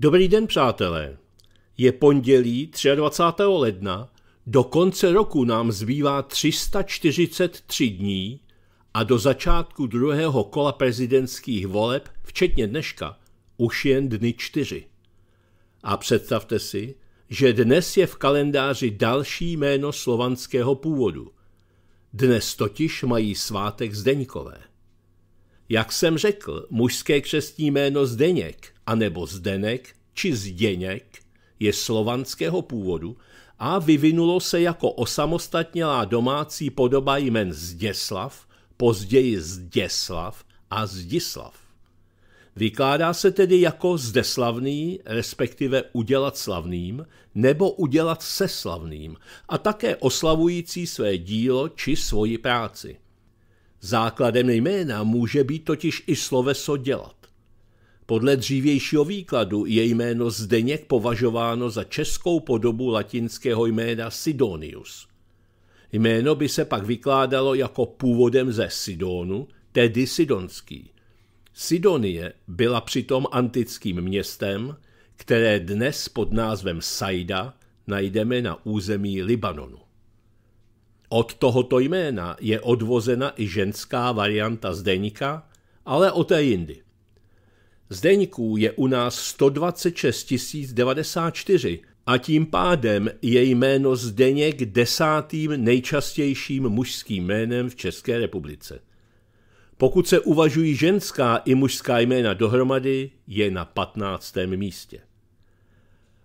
Dobrý den, přátelé. Je pondělí 23. ledna, do konce roku nám zbývá 343 dní a do začátku druhého kola prezidentských voleb, včetně dneška, už jen dny čtyři. A představte si, že dnes je v kalendáři další jméno slovanského původu. Dnes totiž mají svátek Zdeňkové. Jak jsem řekl, mužské křestní jméno Zdeněk – anebo Zdenek či Zděněk je slovanského původu a vyvinulo se jako osamostatnělá domácí podoba jmen Zděslav, později Zděslav a Zdislav. Vykládá se tedy jako zdeslavný, respektive udělat slavným, nebo udělat se slavným a také oslavující své dílo či svoji práci. Základem jména může být totiž i sloveso dělat. Podle dřívějšího výkladu je jméno Zdeněk považováno za českou podobu latinského jména Sidonius. Jméno by se pak vykládalo jako původem ze Sidonu, tedy Sidonský. Sidonie byla přitom antickým městem, které dnes pod názvem Saida najdeme na území Libanonu. Od tohoto jména je odvozena i ženská varianta Zdeníka, ale o té jindy. Zdeňků je u nás 126 094 a tím pádem je jméno Zdeněk desátým nejčastějším mužským jménem v České republice. Pokud se uvažují ženská i mužská jména dohromady, je na 15. místě.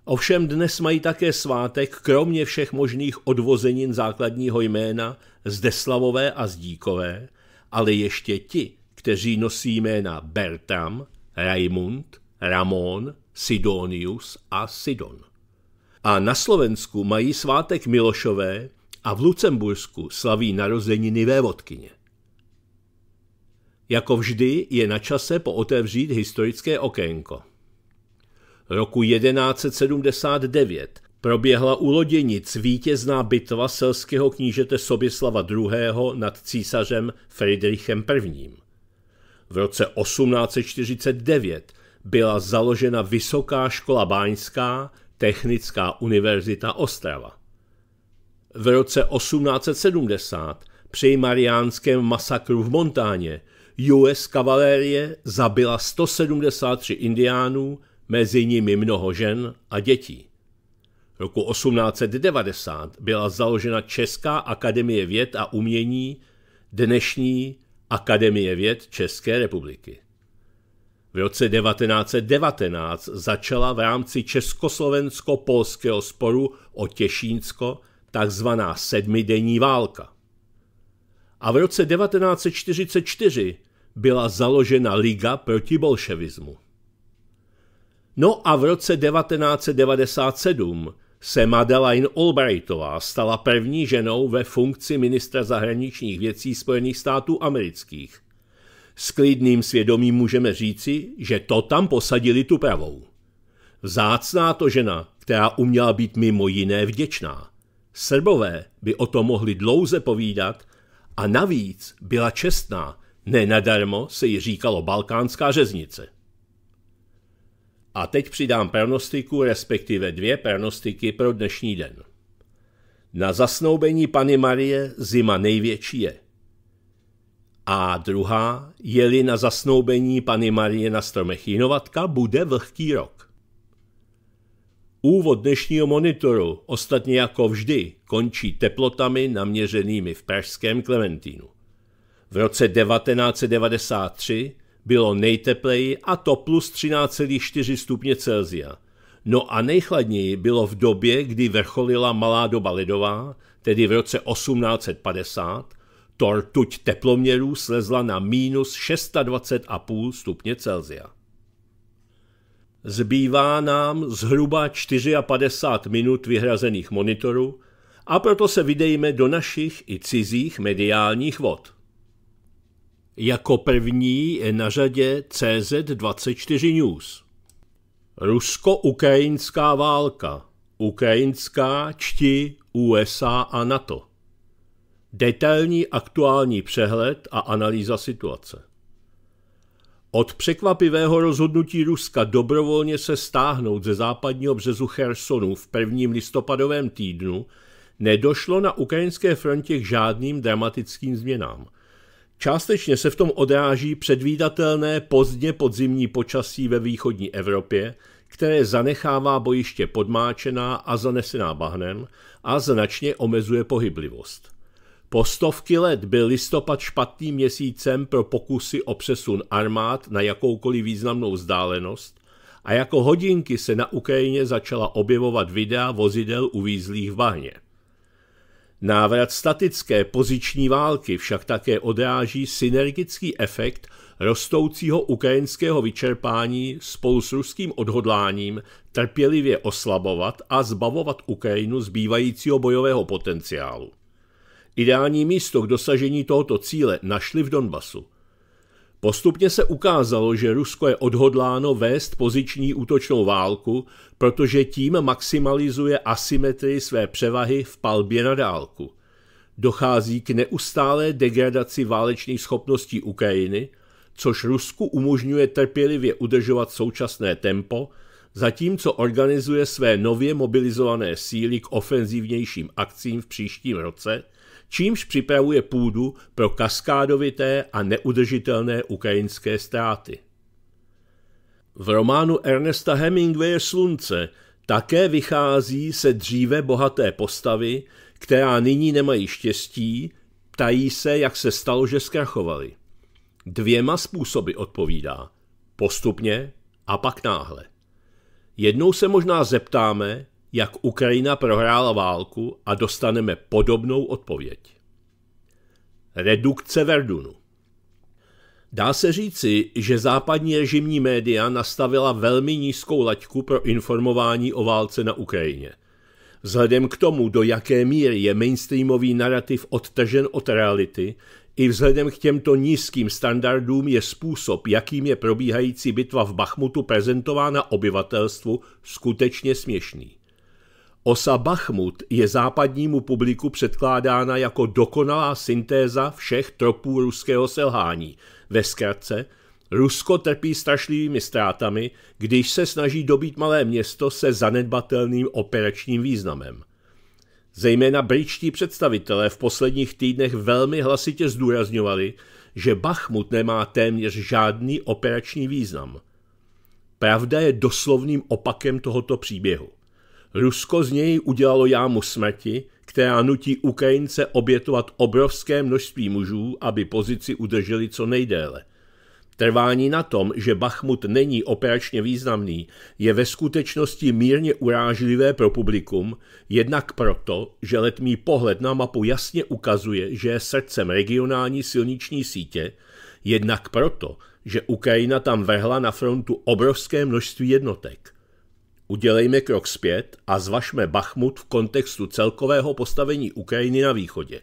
Ovšem dnes mají také svátek, kromě všech možných odvozenin základního jména, Zdeslavové a Zdíkové, ale ještě ti, kteří nosí jména Bertram, Raimund, Ramón, Sidonius a Sidon. A na Slovensku mají svátek Milošové a v Lucembursku slaví narozeniny vévodkyně. Jako vždy je na čase pootevřít historické okénko. Roku 1179 proběhla u Loděnic vítězná bitva selského knížete Soběslava II. nad císařem Friedrichem I. V roce 1849 byla založena Vysoká škola báňská, Technická univerzita Ostrava. V roce 1870 při mariánském masakru v Montáně US kavalérie zabila 173 indiánů, mezi nimi mnoho žen a dětí. Roku 1890 byla založena Česká akademie věd a umění, dnešní Akademie věd České republiky. V roce 1919 začala v rámci československo-polského sporu o Těšínsko takzvaná sedmidenní válka. A v roce 1944 byla založena Liga proti bolševismu. No a v roce 1997 se Madeleine Albrightová stala první ženou ve funkci ministra zahraničních věcí Spojených států amerických. S klidným svědomím můžeme říci, že to tam posadili tu pravou. Vzácná to žena, která uměla být mimo jiné vděčná. Srbové by o tom mohli dlouze povídat a navíc byla čestná, nenadarmo se ji říkalo balkánská řeznice. A teď přidám pernostiku, respektive dvě pernostiky pro dnešní den. Na zasnoubení Pany Marie zima největší je. A druhá, je-li na zasnoubení Pany Marie na stromech jinovatka, bude vlhký rok. Úvod dnešního monitoru, ostatně jako vždy, končí teplotami naměřenými v pražském Klementínu. V roce 1993 bylo nejtepleji a to plus 13,4 stupně Celsia. No a nejchladněji bylo v době, kdy vrcholila malá doba ledová, tedy v roce 1850, rtuť teploměrů slezla na minus 26,5 stupně Celsia. Zbývá nám zhruba 54 minut vyhrazených monitoru a proto se vydejme do našich i cizích mediálních vod. Jako první je na řadě CZ24 News. Rusko-ukrajinská válka. Ukrajinská čti USA a NATO. Detailní aktuální přehled a analýza situace. Od překvapivého rozhodnutí Ruska dobrovolně se stáhnout ze západního březu Chersonu v prvním listopadovém týdnu nedošlo na ukrajinské frontě k žádným dramatickým změnám – Částečně se v tom odráží předvídatelné pozdně podzimní počasí ve východní Evropě, které zanechává bojiště podmáčená a zanesená bahnem a značně omezuje pohyblivost. Po stovky let byl listopad špatným měsícem pro pokusy o přesun armád na jakoukoliv významnou vzdálenost a jako hodinky se na Ukrajině začala objevovat videa vozidel uvízlých v bahně. Návrat statické poziční války však také odráží synergický efekt rostoucího ukrajinského vyčerpání spolu s ruským odhodláním trpělivě oslabovat a zbavovat Ukrajinu zbývajícího bojového potenciálu. Ideální místo k dosažení tohoto cíle našli v Donbasu. Postupně se ukázalo, že Rusko je odhodláno vést poziční útočnou válku, protože tím maximalizuje asymetrii své převahy v palbě na dálku. Dochází k neustálé degradaci válečných schopností Ukrajiny, což Rusku umožňuje trpělivě udržovat současné tempo, zatímco organizuje své nově mobilizované síly k ofenzivnějším akcím v příštím roce – čímž připravuje půdu pro kaskádovité a neudržitelné ukrajinské ztráty. V románu Ernesta Hemingwaye Slunce také vychází se dříve bohaté postavy, která nyní nemají štěstí, ptají se, jak se stalo, že zkrachovali. Dvěma způsoby odpovídá. Postupně a pak náhle. Jednou se možná zeptáme, jak Ukrajina prohrála válku a dostaneme podobnou odpověď. Redukce Verdunu Dá se říci, že západní režimní média nastavila velmi nízkou laťku pro informování o válce na Ukrajině. Vzhledem k tomu, do jaké míry je mainstreamový narrativ odtržen od reality, i vzhledem k těmto nízkým standardům je způsob, jakým je probíhající bitva v Bachmutu prezentována obyvatelstvu, skutečně směšný. Osa Bachmut je západnímu publiku předkládána jako dokonalá syntéza všech tropů ruského selhání. Ve zkratce, Rusko trpí strašlivými ztrátami, když se snaží dobít malé město se zanedbatelným operačním významem. Zejména britští představitelé v posledních týdnech velmi hlasitě zdůrazňovali, že Bachmut nemá téměř žádný operační význam. Pravda je doslovným opakem tohoto příběhu. Rusko z něj udělalo jámu smrti, která nutí Ukrajince obětovat obrovské množství mužů, aby pozici udrželi co nejdéle. Trvání na tom, že Bachmut není operačně významný, je ve skutečnosti mírně urážlivé pro publikum, jednak proto, že letmý pohled na mapu jasně ukazuje, že je srdcem regionální silniční sítě, jednak proto, že Ukrajina tam vrhla na frontu obrovské množství jednotek. Udělejme krok zpět a zvažme Bachmut v kontextu celkového postavení Ukrajiny na východě.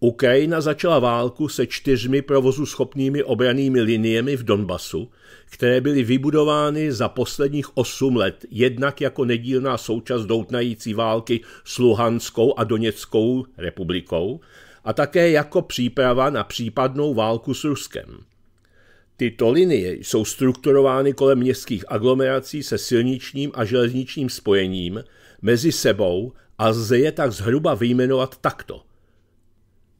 Ukrajina začala válku se čtyřmi provozu schopnými obranými liniemi v Donbasu, které byly vybudovány za posledních osm let jednak jako nedílná součást doutnající války s Luhanskou a Doněckou republikou a také jako příprava na případnou válku s Ruskem. Tyto linie jsou strukturovány kolem městských aglomerací se silničním a železničním spojením mezi sebou a lze je tak zhruba vyjmenovat takto.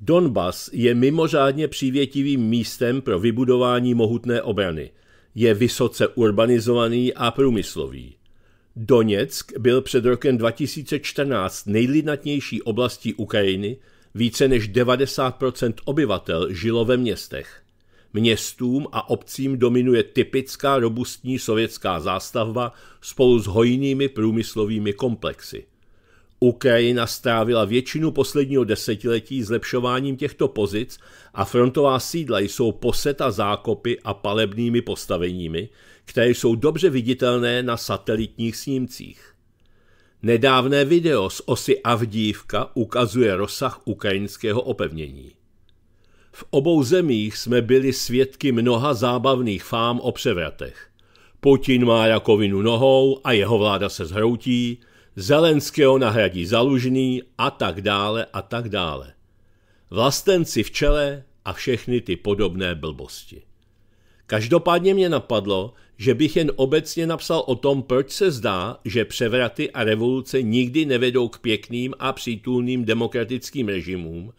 Donbas je mimořádně přívětivým místem pro vybudování mohutné obrany. Je vysoce urbanizovaný a průmyslový. Doněck byl před rokem 2014 nejlidnatnější oblastí Ukrajiny, více než 90% obyvatel žilo ve městech. Městům a obcím dominuje typická robustní sovětská zástavba spolu s hojnými průmyslovými komplexy. Ukrajina strávila většinu posledního desetiletí zlepšováním těchto pozic a frontová sídla jsou poseta zákopy a palebnými postaveními, které jsou dobře viditelné na satelitních snímcích. Nedávné video z osy Avdívka ukazuje rozsah ukrajinského opevnění. V obou zemích jsme byli svědky mnoha zábavných fám o převratech. Putin má rakovinu nohou a jeho vláda se zhroutí, Zelenského nahradí zalužný a tak dále a tak dále. Vlastenci v čele a všechny ty podobné blbosti. Každopádně mě napadlo, že bych jen obecně napsal o tom, proč se zdá, že převraty a revoluce nikdy nevedou k pěkným a přítulným demokratickým režimům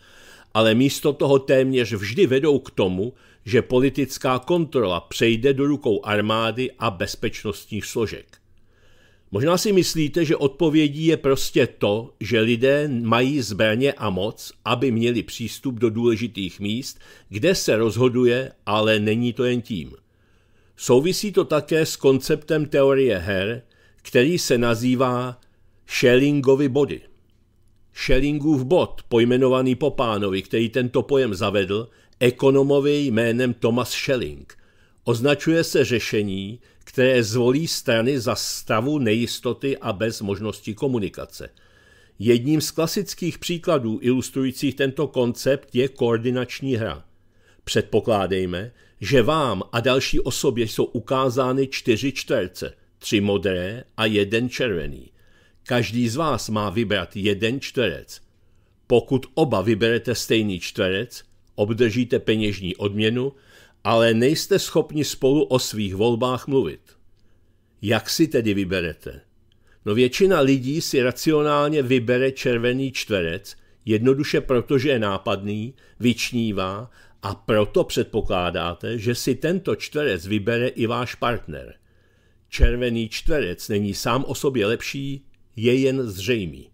ale místo toho téměř vždy vedou k tomu, že politická kontrola přejde do rukou armády a bezpečnostních složek. Možná si myslíte, že odpovědí je prostě to, že lidé mají zbraně a moc, aby měli přístup do důležitých míst, kde se rozhoduje, ale není to jen tím. Souvisí to také s konceptem teorie her, který se nazývá Schellingovy body. Schellingův bod, pojmenovaný po pánovi, který tento pojem zavedl, ekonomovi jménem Thomas Schelling. Označuje se řešení, které zvolí strany za stavu nejistoty a bez možnosti komunikace. Jedním z klasických příkladů ilustrujících tento koncept je koordinační hra. Předpokládejme, že vám a další osobě jsou ukázány čtyři čtverce, tři modré a jeden červený – Každý z vás má vybrat jeden čtverec. Pokud oba vyberete stejný čtverec, obdržíte peněžní odměnu, ale nejste schopni spolu o svých volbách mluvit. Jak si tedy vyberete? No většina lidí si racionálně vybere červený čtverec, jednoduše protože je nápadný, vyčnívá a proto předpokládáte, že si tento čtverec vybere i váš partner. Červený čtverec není sám o sobě lepší, je jen zřejmý.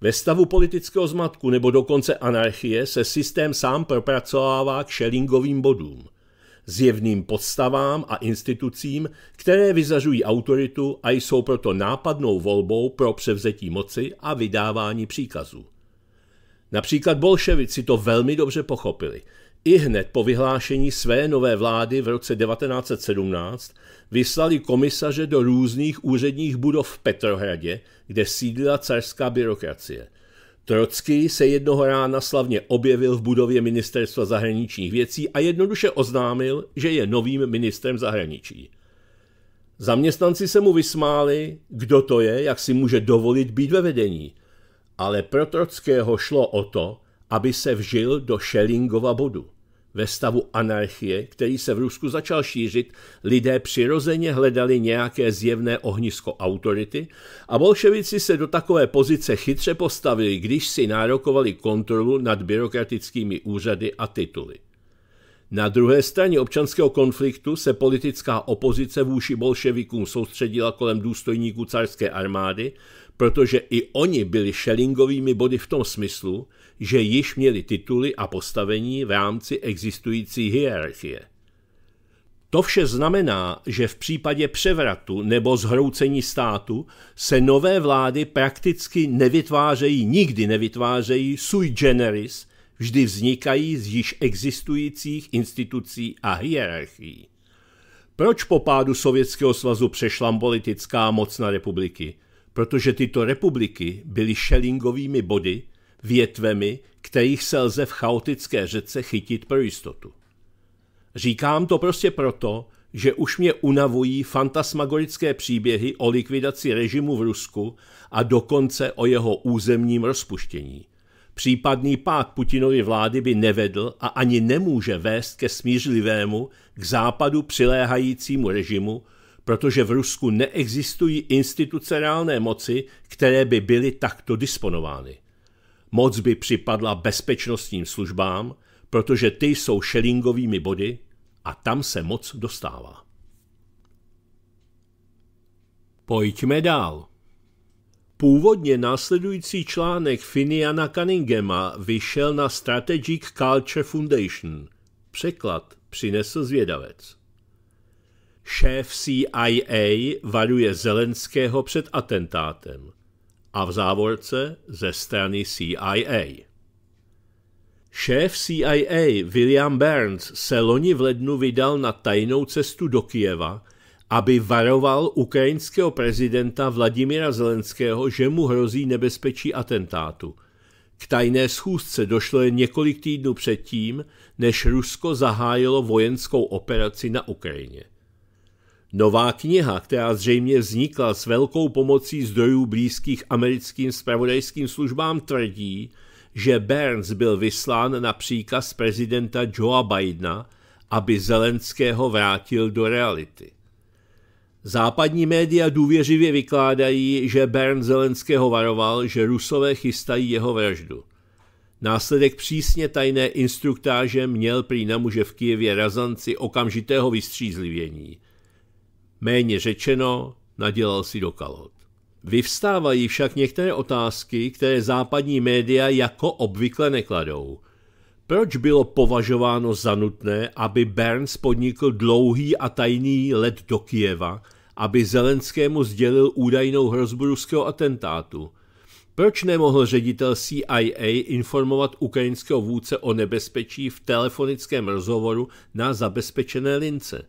Ve stavu politického zmatku nebo dokonce anarchie se systém sám propracovává k šelingovým bodům, zjevným podstavám a institucím, které vyzařují autoritu a jsou proto nápadnou volbou pro převzetí moci a vydávání příkazů. Například bolševici to velmi dobře pochopili – i hned po vyhlášení své nové vlády v roce 1917 vyslali komisaře do různých úředních budov v Petrohradě, kde sídlila carská byrokracie. Trocký se jednoho rána slavně objevil v budově ministerstva zahraničních věcí a jednoduše oznámil, že je novým ministrem zahraničí. Zaměstnanci se mu vysmáli, kdo to je, jak si může dovolit být ve vedení. Ale pro Trockého šlo o to, aby se vžil do Schellingova bodu. Ve stavu anarchie, který se v Rusku začal šířit, lidé přirozeně hledali nějaké zjevné ohnisko autority a bolševici se do takové pozice chytře postavili, když si nárokovali kontrolu nad byrokratickými úřady a tituly. Na druhé straně občanského konfliktu se politická opozice vůči bolševikům soustředila kolem důstojníků carské armády, protože i oni byli šelingovými body v tom smyslu, že již měli tituly a postavení v rámci existující hierarchie. To vše znamená, že v případě převratu nebo zhroucení státu se nové vlády prakticky nevytvářejí, nikdy nevytvářejí sui generis, vždy vznikají z již existujících institucí a hierarchií. Proč po pádu Sovětského svazu přešla politická moc na republiky? Protože tyto republiky byly šelingovými body, větvemi, kterých se lze v chaotické řece chytit pro jistotu. Říkám to prostě proto, že už mě unavují fantasmagorické příběhy o likvidaci režimu v Rusku a dokonce o jeho územním rozpuštění. Případný pád Putinovy vlády by nevedl a ani nemůže vést ke smířlivému, k západu přiléhajícímu režimu, protože v Rusku neexistují instituce reálné moci, které by byly takto disponovány. Moc by připadla bezpečnostním službám, protože ty jsou šelingovými body a tam se moc dostává. Pojďme dál. Původně následující článek Finiana Cunninghama vyšel na Strategic Culture Foundation. Překlad přinesl zvědavec. Šéf CIA varuje Zelenského před atentátem – a v závorce ze strany CIA. Šéf CIA William Burns se loni v lednu vydal na tajnou cestu do Kijeva, aby varoval ukrajinského prezidenta Vladimira Zelenského, že mu hrozí nebezpečí atentátu. K tajné schůzce došlo jen několik týdnů předtím, než Rusko zahájilo vojenskou operaci na Ukrajině. Nová kniha, která zřejmě vznikla s velkou pomocí zdrojů blízkých americkým spravodajským službám, tvrdí, že Burns byl vyslán na příkaz prezidenta Joea Bidena, aby Zelenského vrátil do reality. Západní média důvěřivě vykládají, že Bern Zelenského varoval, že Rusové chystají jeho vraždu. Následek přísně tajné instruktáže měl prý na muže v Kijevě razanci okamžitého vystřízlivění. Méně řečeno, nadělal si do kalhot. Vyvstávají však některé otázky, které západní média jako obvykle nekladou. Proč bylo považováno za nutné, aby Burns podnikl dlouhý a tajný let do Kijeva, aby Zelenskému sdělil údajnou hrozbu ruského atentátu? Proč nemohl ředitel CIA informovat ukrajinského vůdce o nebezpečí v telefonickém rozhovoru na zabezpečené lince?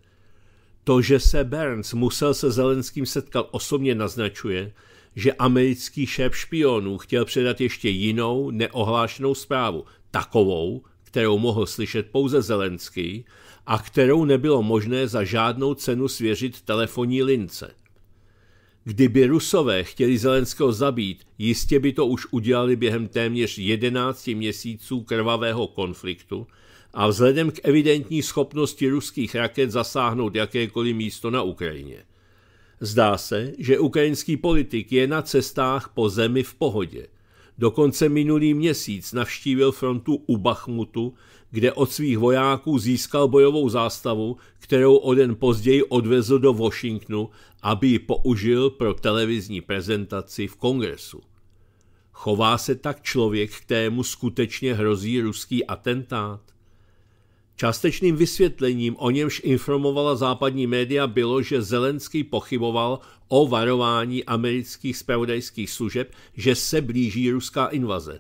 To, že se Burns musel se Zelenským setkal osobně naznačuje, že americký šéf špionů chtěl předat ještě jinou neohlášenou zprávu, takovou, kterou mohl slyšet pouze Zelenský a kterou nebylo možné za žádnou cenu svěřit telefonní lince. Kdyby Rusové chtěli Zelenského zabít, jistě by to už udělali během téměř 11 měsíců krvavého konfliktu, a vzhledem k evidentní schopnosti ruských raket zasáhnout jakékoliv místo na Ukrajině. Zdá se, že ukrajinský politik je na cestách po zemi v pohodě. Dokonce minulý měsíc navštívil frontu u Bachmutu, kde od svých vojáků získal bojovou zástavu, kterou o den později odvezl do Washingtonu, aby ji použil pro televizní prezentaci v kongresu. Chová se tak člověk, kterému skutečně hrozí ruský atentát? Částečným vysvětlením, o němž informovala západní média, bylo, že Zelenský pochyboval o varování amerických spravodajských služeb, že se blíží ruská invaze.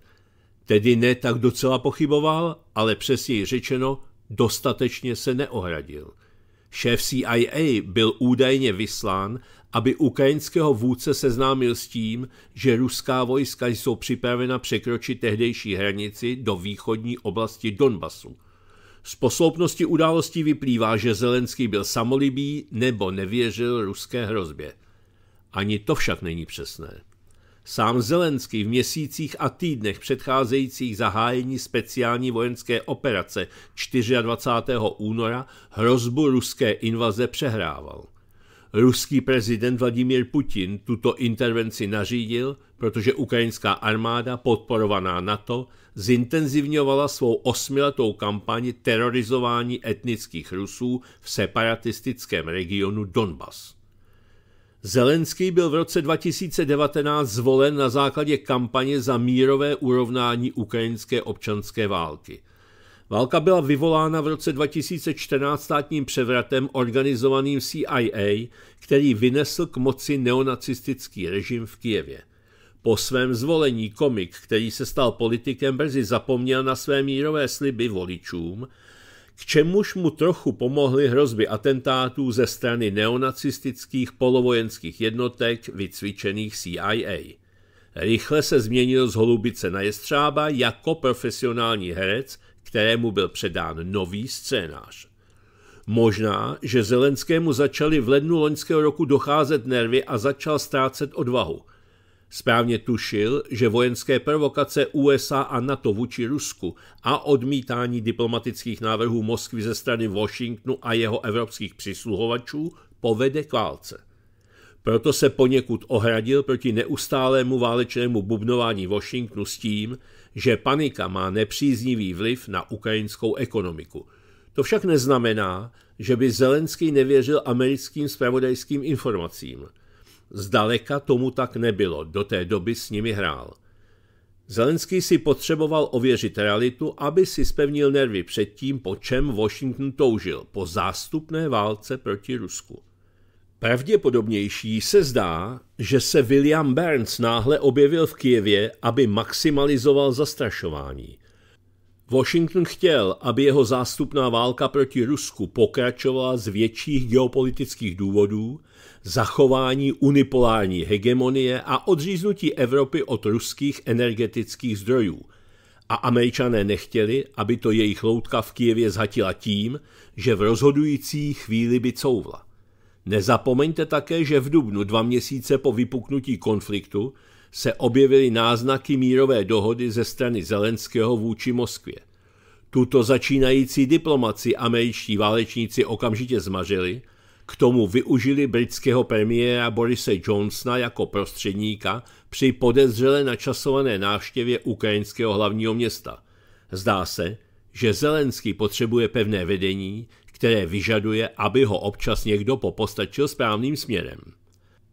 Tedy ne tak docela pochyboval, ale přesněji řečeno, dostatečně se neohradil. Šéf CIA byl údajně vyslán, aby ukrajinského vůdce seznámil s tím, že ruská vojska jsou připravena překročit tehdejší hranici do východní oblasti Donbasu – z posloupnosti událostí vyplývá, že Zelenský byl samolibý nebo nevěřil ruské hrozbě. Ani to však není přesné. Sám Zelenský v měsících a týdnech předcházejících zahájení speciální vojenské operace 24. února hrozbu ruské invaze přehrával. Ruský prezident Vladimír Putin tuto intervenci nařídil protože ukrajinská armáda podporovaná NATO zintenzivňovala svou osmiletou kampani terorizování etnických Rusů v separatistickém regionu Donbas. Zelenský byl v roce 2019 zvolen na základě kampaně za mírové urovnání ukrajinské občanské války. Válka byla vyvolána v roce 2014 státním převratem organizovaným CIA, který vynesl k moci neonacistický režim v Kijevě. Po svém zvolení komik, který se stal politikem, brzy zapomněl na své mírové sliby voličům, k čemuž mu trochu pomohly hrozby atentátů ze strany neonacistických polovojenských jednotek vycvičených CIA. Rychle se změnil z holubice na jestřába jako profesionální herec, kterému byl předán nový scénář. Možná, že Zelenskému začaly v lednu loňského roku docházet nervy a začal ztrácet odvahu – Správně tušil, že vojenské provokace USA a NATO vůči Rusku a odmítání diplomatických návrhů Moskvy ze strany Washingtonu a jeho evropských přisluhovačů povede k válce. Proto se poněkud ohradil proti neustálému válečnému bubnování Washingtonu s tím, že panika má nepříznivý vliv na ukrajinskou ekonomiku. To však neznamená, že by Zelenský nevěřil americkým spravodajským informacím – Zdaleka tomu tak nebylo, do té doby s nimi hrál. Zelenský si potřeboval ověřit realitu, aby si spevnil nervy před tím, po čem Washington toužil, po zástupné válce proti Rusku. Pravděpodobnější se zdá, že se William Burns náhle objevil v Kijevě, aby maximalizoval zastrašování. Washington chtěl, aby jeho zástupná válka proti Rusku pokračovala z větších geopolitických důvodů – zachování unipolární hegemonie a odříznutí Evropy od ruských energetických zdrojů. A američané nechtěli, aby to jejich loutka v Kijevě zhatila tím, že v rozhodující chvíli by couvla. Nezapomeňte také, že v dubnu dva měsíce po vypuknutí konfliktu se objevily náznaky mírové dohody ze strany Zelenského vůči Moskvě. Tuto začínající diplomaci američtí válečníci okamžitě zmařili – k tomu využili britského premiéra Borise Johnsona jako prostředníka při podezřele načasované návštěvě ukrajinského hlavního města. Zdá se, že Zelenský potřebuje pevné vedení, které vyžaduje, aby ho občas někdo popostačil správným směrem.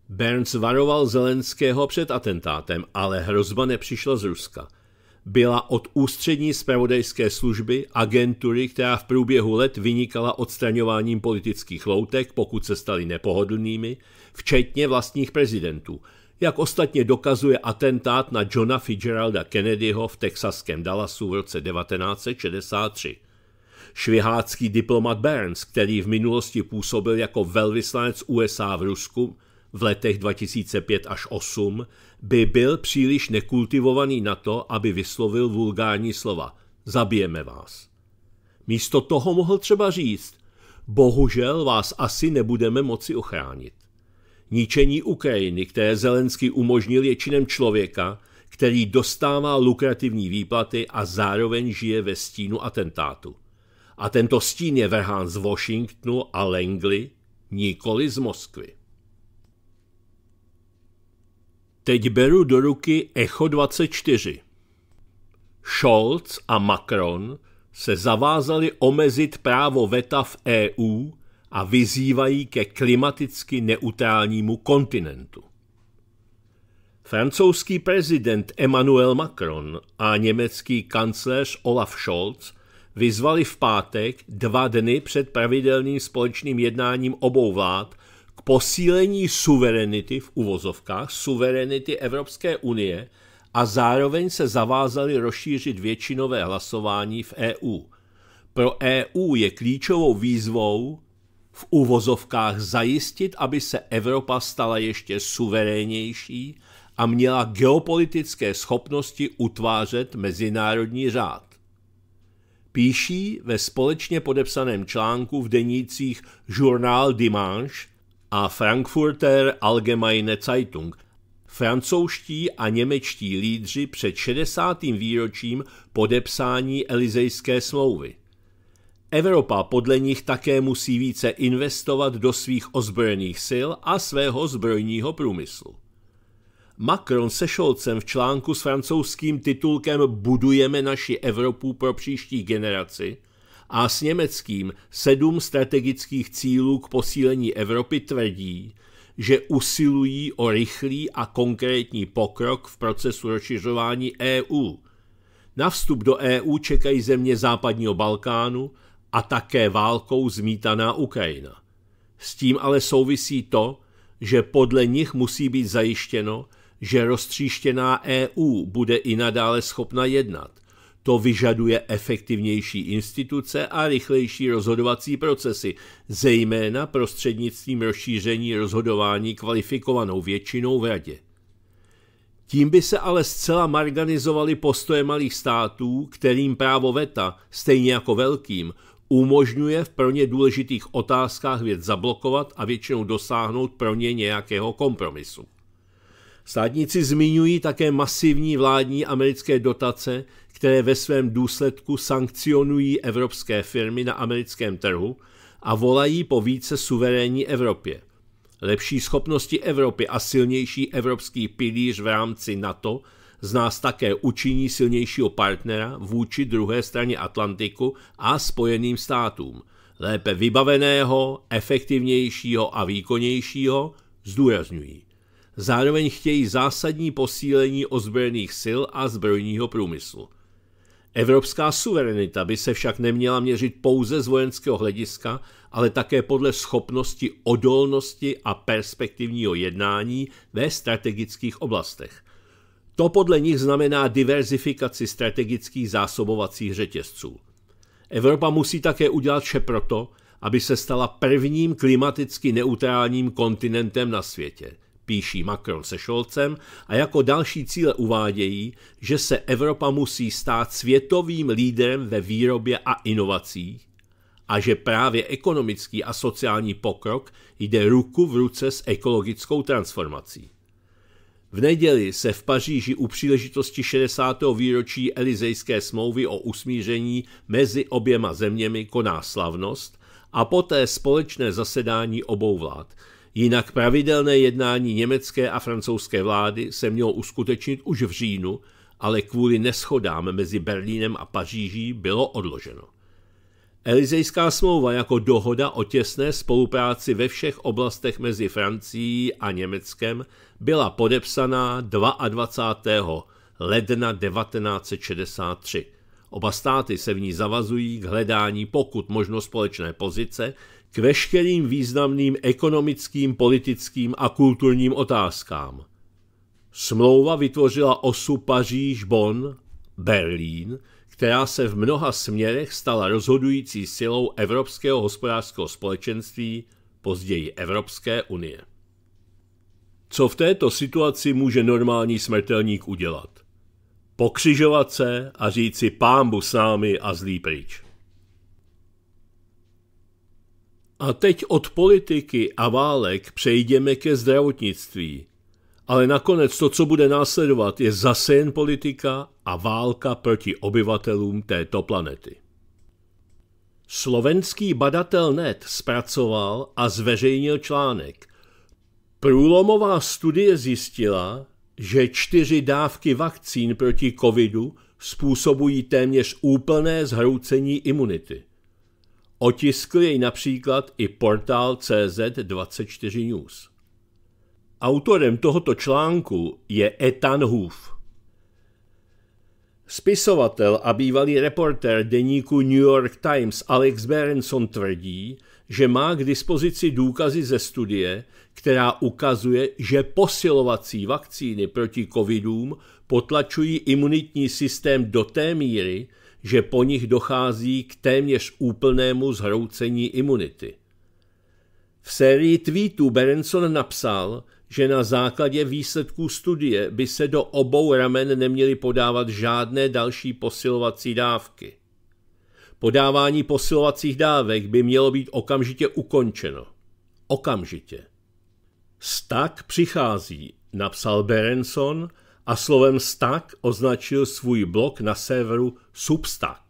Burns varoval Zelenského před atentátem, ale hrozba nepřišla z Ruska – byla od ústřední zpravodajské služby agentury, která v průběhu let vynikala odstraňováním politických loutek, pokud se staly nepohodlnými, včetně vlastních prezidentů, jak ostatně dokazuje atentát na Johna Fitzgeralda Kennedyho v texaském Dallasu v roce 1963. Švihácký diplomat Burns, který v minulosti působil jako velvyslanec USA v Rusku, v letech 2005 až 8 by byl příliš nekultivovaný na to, aby vyslovil vulgární slova zabijeme vás. Místo toho mohl třeba říct bohužel vás asi nebudeme moci ochránit. Ničení Ukrajiny, které Zelenský umožnil, je činem člověka, který dostává lukrativní výplaty a zároveň žije ve stínu atentátu. A tento stín je vrhán z Washingtonu a Langley, nikoli z Moskvy. Teď beru do ruky Echo 24. Scholz a Macron se zavázali omezit právo VETA v EU a vyzývají ke klimaticky neutrálnímu kontinentu. Francouzský prezident Emmanuel Macron a německý kancléř Olaf Scholz vyzvali v pátek, dva dny před pravidelným společným jednáním obou vlád, posílení suverenity v uvozovkách, suverenity Evropské unie a zároveň se zavázali rozšířit většinové hlasování v EU. Pro EU je klíčovou výzvou v uvozovkách zajistit, aby se Evropa stala ještě suverénější a měla geopolitické schopnosti utvářet mezinárodní řád. Píší ve společně podepsaném článku v denících Journal Dimanche a Frankfurter Allgemeine Zeitung. Francouzští a němečtí lídři před 60. výročím podepsání Elizejské smlouvy. Evropa podle nich také musí více investovat do svých ozbrojených sil a svého zbrojního průmyslu. Macron se Šolcem v článku s francouzským titulkem Budujeme naši Evropu pro příští generaci – a s německým sedm strategických cílů k posílení Evropy tvrdí, že usilují o rychlý a konkrétní pokrok v procesu rozšiřování EU. Na vstup do EU čekají země západního Balkánu a také válkou zmítaná Ukrajina. S tím ale souvisí to, že podle nich musí být zajištěno, že roztříštěná EU bude i nadále schopna jednat, to vyžaduje efektivnější instituce a rychlejší rozhodovací procesy, zejména prostřednictvím rozšíření rozhodování kvalifikovanou většinou v radě. Tím by se ale zcela marganizovaly postoje malých států, kterým právo VETA, stejně jako velkým, umožňuje v pro ně důležitých otázkách věc zablokovat a většinou dosáhnout pro ně nějakého kompromisu. Státníci zmiňují také masivní vládní americké dotace, které ve svém důsledku sankcionují evropské firmy na americkém trhu a volají po více suverénní Evropě. Lepší schopnosti Evropy a silnější evropský pilíř v rámci NATO z nás také učiní silnějšího partnera vůči druhé straně Atlantiku a Spojeným státům. Lépe vybaveného, efektivnějšího a výkonnějšího, zdůrazňují. Zároveň chtějí zásadní posílení ozbrojených sil a zbrojního průmyslu. Evropská suverenita by se však neměla měřit pouze z vojenského hlediska, ale také podle schopnosti odolnosti a perspektivního jednání ve strategických oblastech. To podle nich znamená diverzifikaci strategických zásobovacích řetězců. Evropa musí také udělat vše proto, aby se stala prvním klimaticky neutrálním kontinentem na světě – píší Macron se Šolcem, a jako další cíle uvádějí, že se Evropa musí stát světovým lídrem ve výrobě a inovacích a že právě ekonomický a sociální pokrok jde ruku v ruce s ekologickou transformací. V neděli se v Paříži u příležitosti 60. výročí Elizejské smlouvy o usmíření mezi oběma zeměmi koná slavnost a poté společné zasedání obou vlád – Jinak pravidelné jednání německé a francouzské vlády se mělo uskutečnit už v říjnu, ale kvůli neschodám mezi Berlínem a Paříží bylo odloženo. Elizejská smlouva jako dohoda o těsné spolupráci ve všech oblastech mezi Francií a Německem byla podepsaná 22. ledna 1963. Oba státy se v ní zavazují k hledání pokud možno společné pozice k veškerým významným ekonomickým, politickým a kulturním otázkám. Smlouva vytvořila osu Paříž-Bonn, Berlín, která se v mnoha směrech stala rozhodující silou Evropského hospodářského společenství, později Evropské unie. Co v této situaci může normální smrtelník udělat? pokřižovat se a říci pámbu s námi a zlý pryč. A teď od politiky a válek přejdeme ke zdravotnictví. Ale nakonec to, co bude následovat, je zase jen politika a válka proti obyvatelům této planety. Slovenský badatel NET zpracoval a zveřejnil článek. Průlomová studie zjistila, že čtyři dávky vakcín proti covidu způsobují téměř úplné zhroucení imunity. Otiskl jej například i portál CZ24 News. Autorem tohoto článku je Ethan Hoof. Spisovatel a bývalý reportér deníku New York Times Alex Berenson tvrdí, že má k dispozici důkazy ze studie, která ukazuje, že posilovací vakcíny proti covidům potlačují imunitní systém do té míry, že po nich dochází k téměř úplnému zhroucení imunity. V sérii tweetů Berenson napsal, že na základě výsledků studie by se do obou ramen neměly podávat žádné další posilovací dávky. Podávání posilovacích dávek by mělo být okamžitě ukončeno. Okamžitě. Stak přichází, napsal Berenson a slovem Stak označil svůj blok na severu Substak.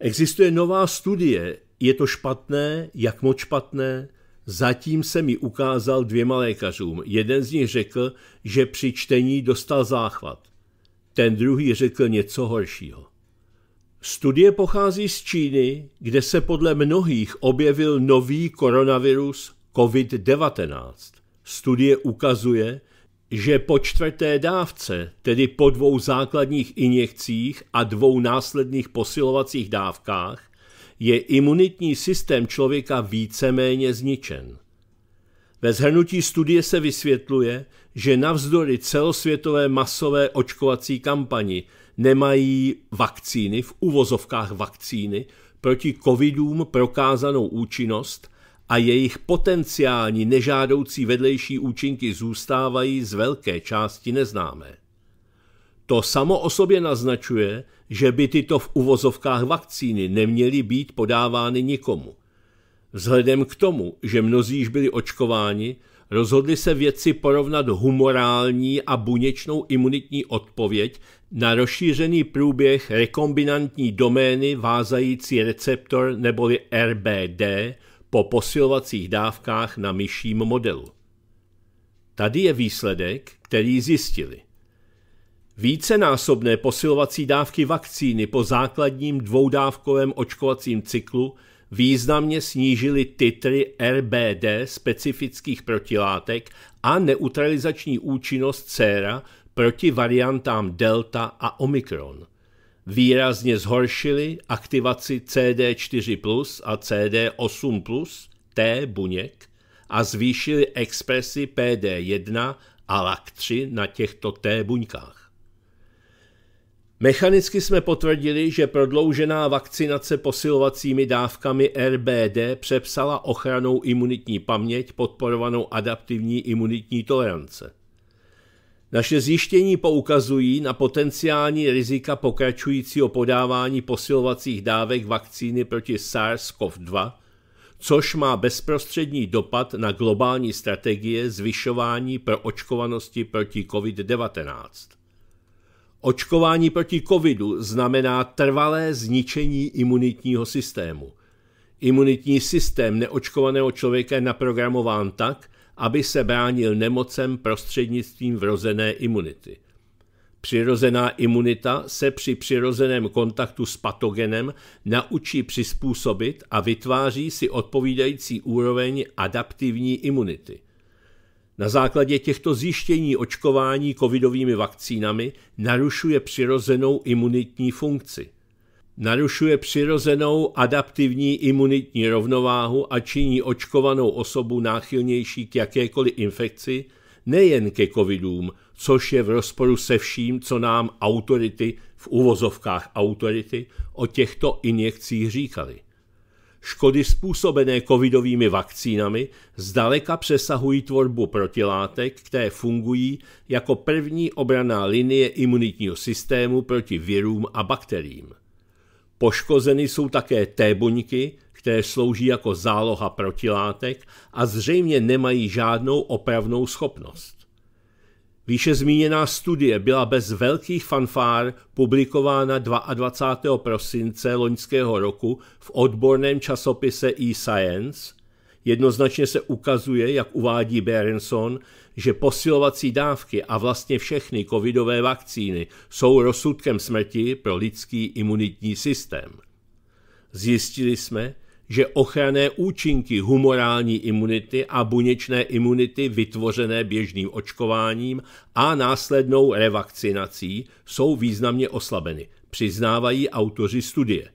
Existuje nová studie, je to špatné, jak moc špatné, Zatím se mi ukázal dvěma lékařům. Jeden z nich řekl, že při čtení dostal záchvat. Ten druhý řekl něco horšího. Studie pochází z Číny, kde se podle mnohých objevil nový koronavirus COVID-19. Studie ukazuje, že po čtvrté dávce, tedy po dvou základních injekcích a dvou následných posilovacích dávkách, je imunitní systém člověka víceméně zničen. Ve zhrnutí studie se vysvětluje, že navzdory celosvětové masové očkovací kampani nemají vakcíny, v uvozovkách vakcíny, proti covidům prokázanou účinnost – a jejich potenciální nežádoucí vedlejší účinky zůstávají z velké části neznámé. To samo o sobě naznačuje, že by tyto v uvozovkách vakcíny neměly být podávány nikomu. Vzhledem k tomu, že mnozí již byli očkováni, rozhodli se vědci porovnat humorální a buněčnou imunitní odpověď na rozšířený průběh rekombinantní domény vázající receptor neboli RBD po posilovacích dávkách na myším modelu. Tady je výsledek, který zjistili. Vícenásobné posilovací dávky vakcíny po základním dvoudávkovém očkovacím cyklu významně snížily titry RBD specifických protilátek a neutralizační účinnost séra proti variantám Delta a Omikron výrazně zhoršily aktivaci CD4 a CD8 T buněk a zvýšily expresi PD1 a LAK3 na těchto T buňkách. Mechanicky jsme potvrdili, že prodloužená vakcinace posilovacími dávkami RBD přepsala ochranou imunitní paměť podporovanou adaptivní imunitní tolerance. Naše zjištění poukazují na potenciální rizika pokračujícího podávání posilovacích dávek vakcíny proti SARS-CoV-2, což má bezprostřední dopad na globální strategie zvyšování pro očkovanosti proti COVID-19. Očkování proti covidu znamená trvalé zničení imunitního systému. Imunitní systém neočkovaného člověka je naprogramován tak, aby se bránil nemocem prostřednictvím vrozené imunity. Přirozená imunita se při přirozeném kontaktu s patogenem naučí přizpůsobit a vytváří si odpovídající úroveň adaptivní imunity. Na základě těchto zjištění očkování covidovými vakcínami narušuje přirozenou imunitní funkci narušuje přirozenou adaptivní imunitní rovnováhu a činí očkovanou osobu náchylnější k jakékoliv infekci, nejen ke covidům, což je v rozporu se vším, co nám autority, v uvozovkách autority, o těchto injekcích říkali. Škody způsobené covidovými vakcínami zdaleka přesahují tvorbu protilátek, které fungují jako první obraná linie imunitního systému proti virům a bakteriím. Poškozeny jsou také té buňky, které slouží jako záloha protilátek a zřejmě nemají žádnou opravnou schopnost. Výše zmíněná studie byla bez velkých fanfár publikována 22. prosince loňského roku v odborném časopise e-Science. Jednoznačně se ukazuje, jak uvádí Berenson, že posilovací dávky a vlastně všechny covidové vakcíny jsou rozsudkem smrti pro lidský imunitní systém. Zjistili jsme, že ochranné účinky humorální imunity a buněčné imunity vytvořené běžným očkováním a následnou revakcinací jsou významně oslabeny, přiznávají autoři studie.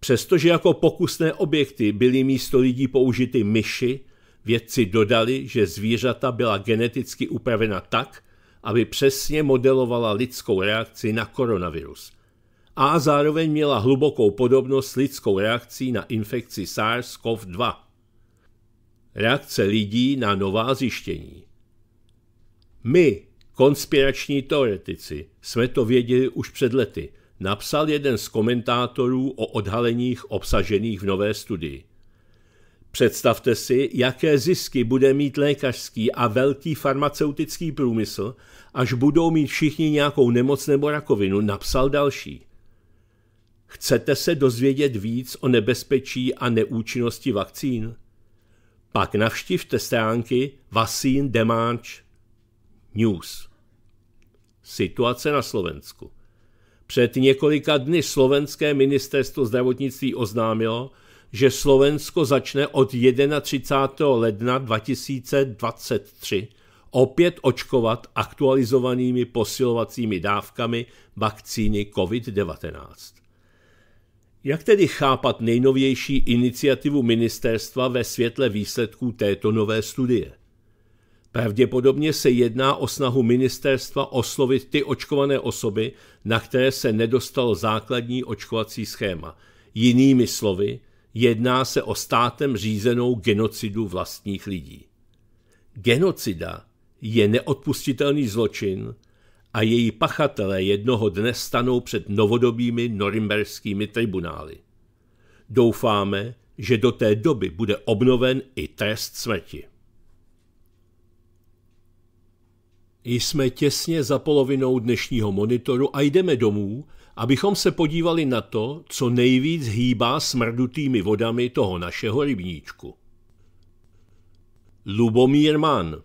Přestože jako pokusné objekty byly místo lidí použity myši, Vědci dodali, že zvířata byla geneticky upravena tak, aby přesně modelovala lidskou reakci na koronavirus. A zároveň měla hlubokou podobnost s lidskou reakcí na infekci SARS-CoV-2. Reakce lidí na nová zjištění. My, konspirační teoretici, jsme to věděli už před lety, napsal jeden z komentátorů o odhaleních obsažených v nové studii. Představte si, jaké zisky bude mít lékařský a velký farmaceutický průmysl, až budou mít všichni nějakou nemoc nebo rakovinu, napsal další. Chcete se dozvědět víc o nebezpečí a neúčinnosti vakcín? Pak navštivte stránky Vasín Demange News. Situace na Slovensku. Před několika dny slovenské ministerstvo zdravotnictví oznámilo, že Slovensko začne od 31. ledna 2023 opět očkovat aktualizovanými posilovacími dávkami vakcíny COVID-19. Jak tedy chápat nejnovější iniciativu ministerstva ve světle výsledků této nové studie? Pravděpodobně se jedná o snahu ministerstva oslovit ty očkované osoby, na které se nedostal základní očkovací schéma. Jinými slovy, jedná se o státem řízenou genocidu vlastních lidí. Genocida je neodpustitelný zločin a její pachatelé jednoho dne stanou před novodobými norimberskými tribunály. Doufáme, že do té doby bude obnoven i trest smrti. Jsme těsně za polovinou dnešního monitoru a jdeme domů, abychom se podívali na to, co nejvíc hýbá smrdutými vodami toho našeho rybníčku. Lubomír Mann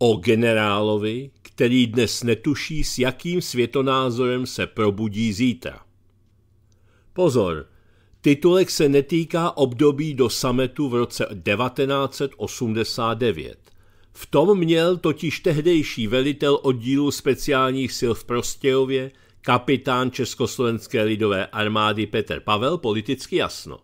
O generálovi, který dnes netuší, s jakým světonázorem se probudí zítra. Pozor, titulek se netýká období do sametu v roce 1989. V tom měl totiž tehdejší velitel oddílu speciálních sil v Prostějově Kapitán Československé lidové armády Petr Pavel politicky jasno.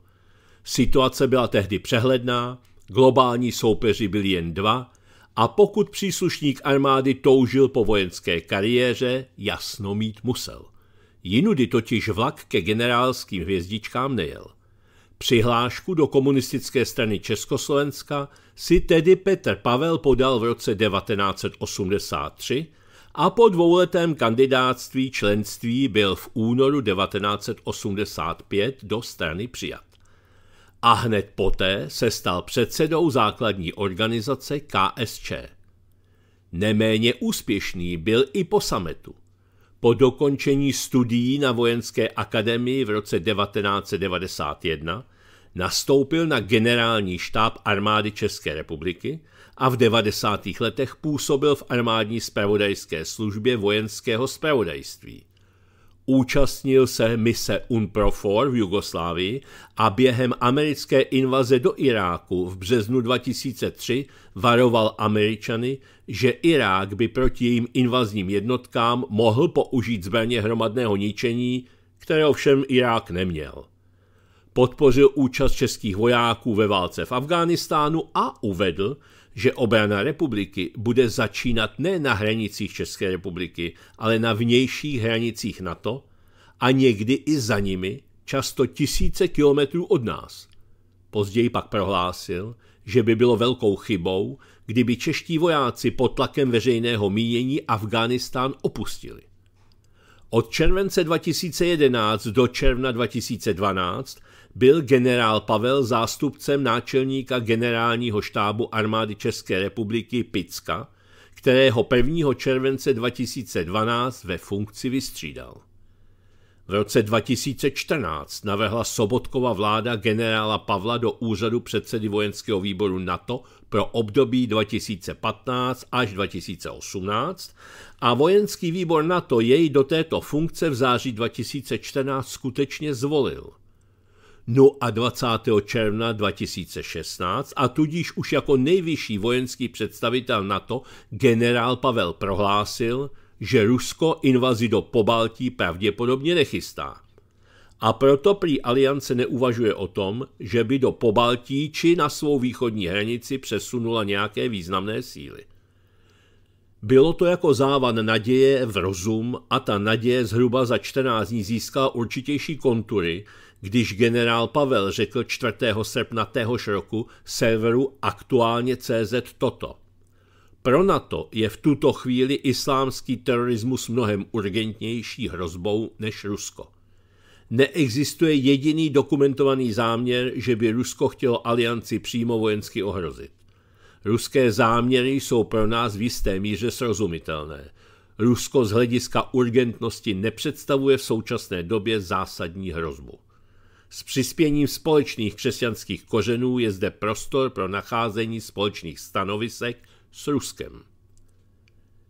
Situace byla tehdy přehledná, globální soupeři byli jen dva a pokud příslušník armády toužil po vojenské kariéře, jasno mít musel. Jinudy totiž vlak ke generálským hvězdičkám nejel. Přihlášku do komunistické strany Československa si tedy Petr Pavel podal v roce 1983 a po dvouletém kandidátství členství byl v únoru 1985 do strany přijat. A hned poté se stal předsedou základní organizace KSČ. Neméně úspěšný byl i po sametu. Po dokončení studií na vojenské akademii v roce 1991 nastoupil na generální štáb armády České republiky a v 90. letech působil v armádní spravodajské službě vojenského spravodajství. Účastnil se mise UNPROFOR v Jugoslávii a během americké invaze do Iráku v březnu 2003 varoval Američany, že Irák by proti jejím invazním jednotkám mohl použít zbraně hromadného ničení, které ovšem Irák neměl podpořil účast českých vojáků ve válce v Afghánistánu a uvedl, že obrana republiky bude začínat ne na hranicích České republiky, ale na vnějších hranicích NATO a někdy i za nimi, často tisíce kilometrů od nás. Později pak prohlásil, že by bylo velkou chybou, kdyby čeští vojáci pod tlakem veřejného mínění Afghánistán opustili. Od července 2011 do června 2012 byl generál Pavel zástupcem náčelníka generálního štábu armády České republiky Picka, kterého 1. července 2012 ve funkci vystřídal. V roce 2014 navrhla Sobotkova vláda generála Pavla do úřadu předsedy vojenského výboru NATO pro období 2015 až 2018 a vojenský výbor NATO jej do této funkce v září 2014 skutečně zvolil – no a 20. června 2016 a tudíž už jako nejvyšší vojenský představitel NATO generál Pavel prohlásil, že Rusko invazi do Pobaltí pravděpodobně nechystá. A proto prý aliance neuvažuje o tom, že by do Pobaltí či na svou východní hranici přesunula nějaké významné síly. Bylo to jako závan naděje v rozum a ta naděje zhruba za 14 dní získala určitější kontury, když generál Pavel řekl 4. srpna téhož roku serveru aktuálně CZ toto. Pro NATO je v tuto chvíli islámský terorismus mnohem urgentnější hrozbou než Rusko. Neexistuje jediný dokumentovaný záměr, že by Rusko chtělo alianci přímo vojensky ohrozit. Ruské záměry jsou pro nás v jisté míře srozumitelné. Rusko z hlediska urgentnosti nepředstavuje v současné době zásadní hrozbu. S přispěním společných křesťanských kořenů je zde prostor pro nacházení společných stanovisek s Ruskem.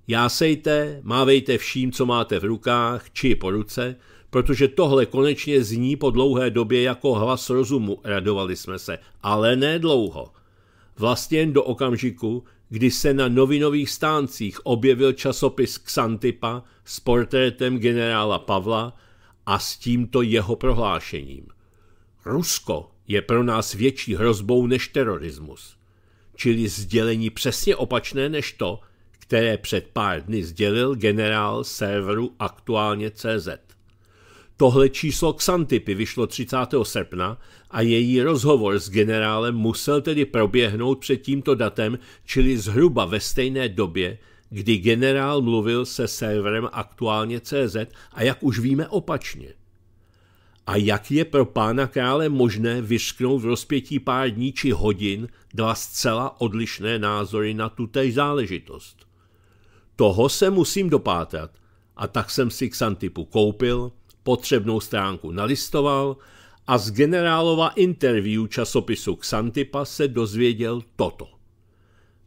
Jásejte, mávejte vším, co máte v rukách či po ruce, protože tohle konečně zní po dlouhé době jako hlas rozumu, radovali jsme se, ale ne dlouho. Vlastně jen do okamžiku, kdy se na novinových stáncích objevil časopis Xantipa s portrétem generála Pavla a s tímto jeho prohlášením. Rusko je pro nás větší hrozbou než terorismus, čili sdělení přesně opačné než to, které před pár dny sdělil generál serveru aktuálně CZ. Tohle číslo Xantipy vyšlo 30. srpna a její rozhovor s generálem musel tedy proběhnout před tímto datem, čili zhruba ve stejné době, kdy generál mluvil se serverem aktuálně CZ a jak už víme opačně – a jak je pro pána krále možné vyšknout v rozpětí pár dní či hodin dva zcela odlišné názory na tutéž záležitost? Toho se musím dopátrat a tak jsem si Xantipu koupil, potřebnou stránku nalistoval a z generálova interview časopisu Xantipa se dozvěděl toto.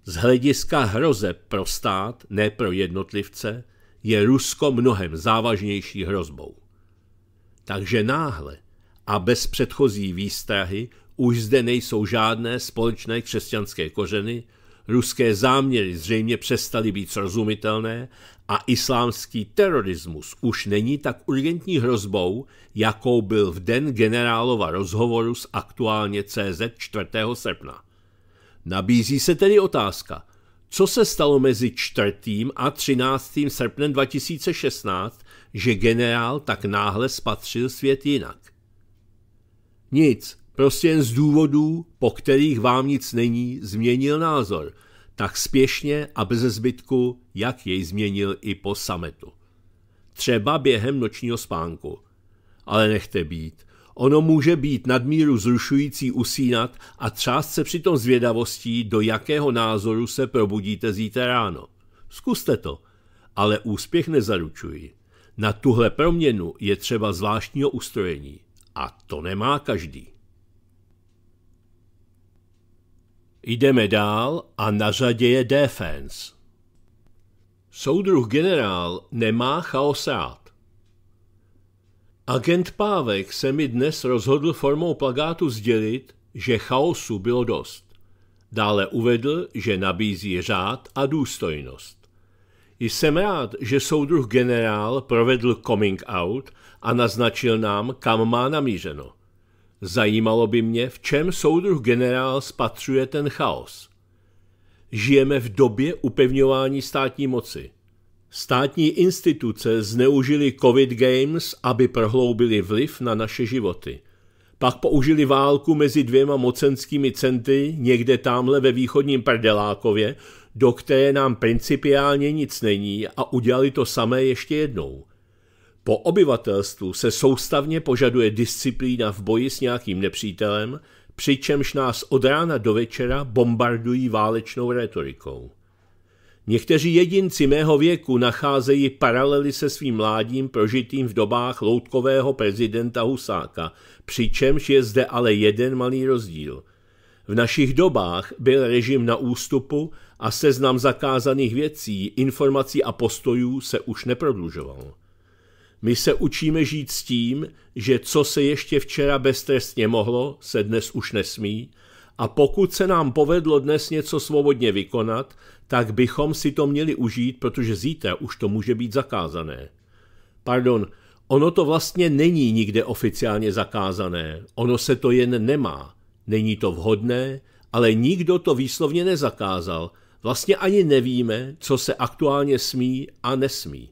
Z hlediska hroze pro stát, ne pro jednotlivce, je Rusko mnohem závažnější hrozbou. Takže náhle a bez předchozí výstrahy už zde nejsou žádné společné křesťanské kořeny, ruské záměry zřejmě přestaly být srozumitelné a islámský terorismus už není tak urgentní hrozbou, jakou byl v den generálova rozhovoru s aktuálně CZ 4. srpna. Nabízí se tedy otázka, co se stalo mezi 4. a 13. srpnem 2016, že generál tak náhle spatřil svět jinak. Nic, prostě jen z důvodů, po kterých vám nic není, změnil názor, tak spěšně a bez zbytku, jak jej změnil i po sametu. Třeba během nočního spánku. Ale nechte být. Ono může být nadmíru zrušující usínat a třást se přitom zvědavostí, do jakého názoru se probudíte zítra ráno. Zkuste to, ale úspěch nezaručuji. Na tuhle proměnu je třeba zvláštního ustrojení a to nemá každý. Jdeme dál a na řadě je defense. Soudruh generál nemá chaos rád. Agent Pávek se mi dnes rozhodl formou plagátu sdělit, že chaosu bylo dost. Dále uvedl, že nabízí řád a důstojnost. Jsem rád, že soudruh generál provedl coming out a naznačil nám, kam má namířeno. Zajímalo by mě, v čem soudruh generál spatřuje ten chaos. Žijeme v době upevňování státní moci. Státní instituce zneužili COVID Games, aby prohloubili vliv na naše životy. Pak použili válku mezi dvěma mocenskými centry někde tamhle ve východním Prdelákově, do které nám principiálně nic není a udělali to samé ještě jednou. Po obyvatelstvu se soustavně požaduje disciplína v boji s nějakým nepřítelem, přičemž nás od rána do večera bombardují válečnou retorikou. Někteří jedinci mého věku nacházejí paralely se svým mládím prožitým v dobách loutkového prezidenta Husáka, přičemž je zde ale jeden malý rozdíl – v našich dobách byl režim na ústupu a seznam zakázaných věcí, informací a postojů se už neprodlužoval. My se učíme žít s tím, že co se ještě včera beztrestně mohlo, se dnes už nesmí, a pokud se nám povedlo dnes něco svobodně vykonat, tak bychom si to měli užít, protože zítra už to může být zakázané. Pardon, ono to vlastně není nikde oficiálně zakázané, ono se to jen nemá. Není to vhodné, ale nikdo to výslovně nezakázal. Vlastně ani nevíme, co se aktuálně smí a nesmí.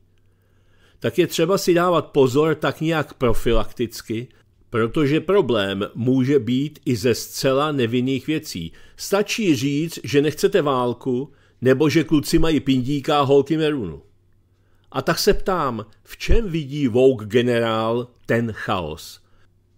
Tak je třeba si dávat pozor tak nějak profilakticky, protože problém může být i ze zcela nevinných věcí. Stačí říct, že nechcete válku, nebo že kluci mají pindíka a holky merunu. A tak se ptám, v čem vidí Vogue generál ten chaos?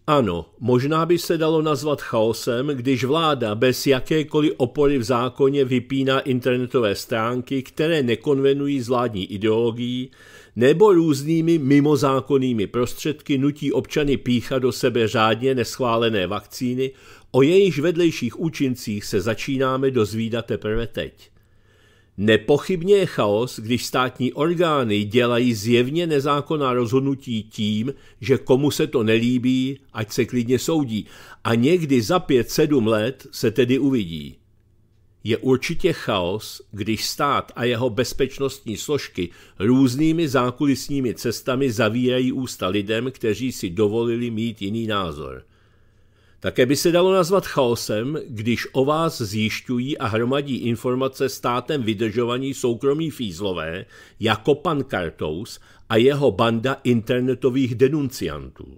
Ano, možná by se dalo nazvat chaosem, když vláda bez jakékoliv opory v zákoně vypíná internetové stránky, které nekonvenují s vládní ideologií, nebo různými mimozákonnými prostředky nutí občany píchat do sebe řádně neschválené vakcíny, o jejich vedlejších účincích se začínáme dozvídat teprve teď. Nepochybně je chaos, když státní orgány dělají zjevně nezákonná rozhodnutí tím, že komu se to nelíbí, ať se klidně soudí. A někdy za pět sedm let se tedy uvidí. Je určitě chaos, když stát a jeho bezpečnostní složky různými zákulisními cestami zavírají ústa lidem, kteří si dovolili mít jiný názor. Také by se dalo nazvat chaosem, když o vás zjišťují a hromadí informace státem vydržovaní soukromí fízlové, jako pan Kartous a jeho banda internetových denunciantů.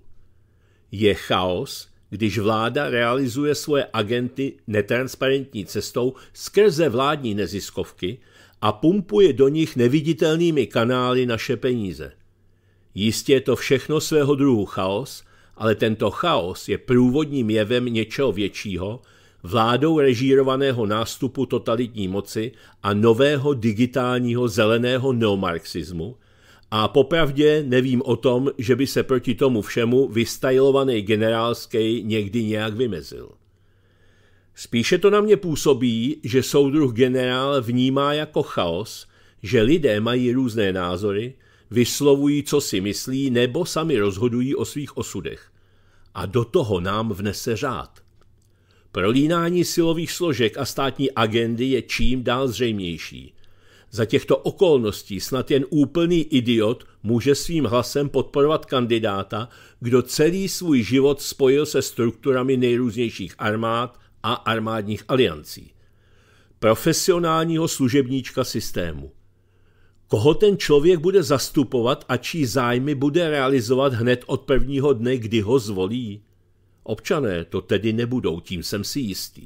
Je chaos, když vláda realizuje svoje agenty netransparentní cestou skrze vládní neziskovky a pumpuje do nich neviditelnými kanály naše peníze. Jistě je to všechno svého druhu chaos – ale tento chaos je průvodním jevem něčeho většího, vládou režírovaného nástupu totalitní moci a nového digitálního zeleného neomarxismu, a popravdě nevím o tom, že by se proti tomu všemu vystajlovaný generálský někdy nějak vymezil. Spíše to na mě působí, že soudruh generál vnímá jako chaos, že lidé mají různé názory, vyslovují, co si myslí, nebo sami rozhodují o svých osudech. A do toho nám vnese řád. Prolínání silových složek a státní agendy je čím dál zřejmější. Za těchto okolností snad jen úplný idiot může svým hlasem podporovat kandidáta, kdo celý svůj život spojil se strukturami nejrůznějších armád a armádních aliancí. Profesionálního služebníčka systému koho ten člověk bude zastupovat a čí zájmy bude realizovat hned od prvního dne, kdy ho zvolí? Občané to tedy nebudou, tím jsem si jistý.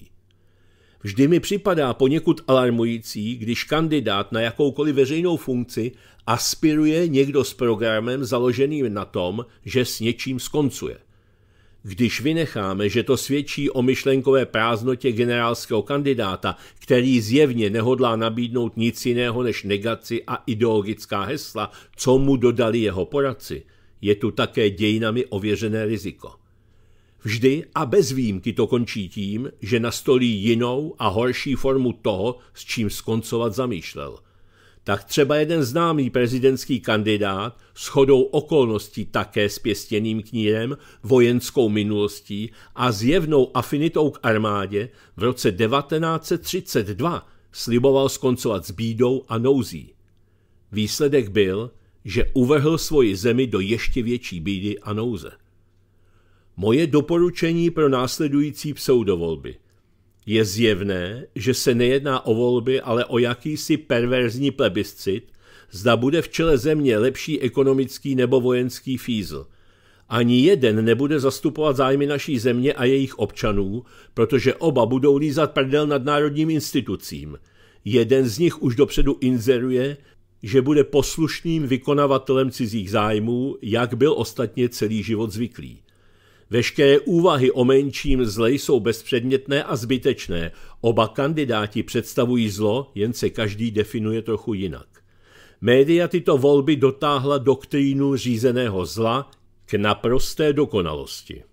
Vždy mi připadá poněkud alarmující, když kandidát na jakoukoliv veřejnou funkci aspiruje někdo s programem založeným na tom, že s něčím skoncuje – když vynecháme, že to svědčí o myšlenkové prázdnotě generálského kandidáta, který zjevně nehodlá nabídnout nic jiného než negaci a ideologická hesla, co mu dodali jeho poradci, je tu také dějinami ověřené riziko. Vždy a bez výjimky to končí tím, že nastolí jinou a horší formu toho, s čím skoncovat zamýšlel – tak třeba jeden známý prezidentský kandidát s chodou okolností také s pěstěným knírem, vojenskou minulostí a zjevnou afinitou k armádě v roce 1932 sliboval skoncovat s bídou a nouzí. Výsledek byl, že uvrhl svoji zemi do ještě větší bídy a nouze. Moje doporučení pro následující pseudovolby. Je zjevné, že se nejedná o volby, ale o jakýsi perverzní plebiscit, zda bude v čele země lepší ekonomický nebo vojenský fízl. Ani jeden nebude zastupovat zájmy naší země a jejich občanů, protože oba budou lízat prdel nad národním institucím. Jeden z nich už dopředu inzeruje, že bude poslušným vykonavatelem cizích zájmů, jak byl ostatně celý život zvyklý. Veškeré úvahy o menším zle jsou bezpředmětné a zbytečné. Oba kandidáti představují zlo, jen se každý definuje trochu jinak. Média tyto volby dotáhla doktrínu řízeného zla k naprosté dokonalosti.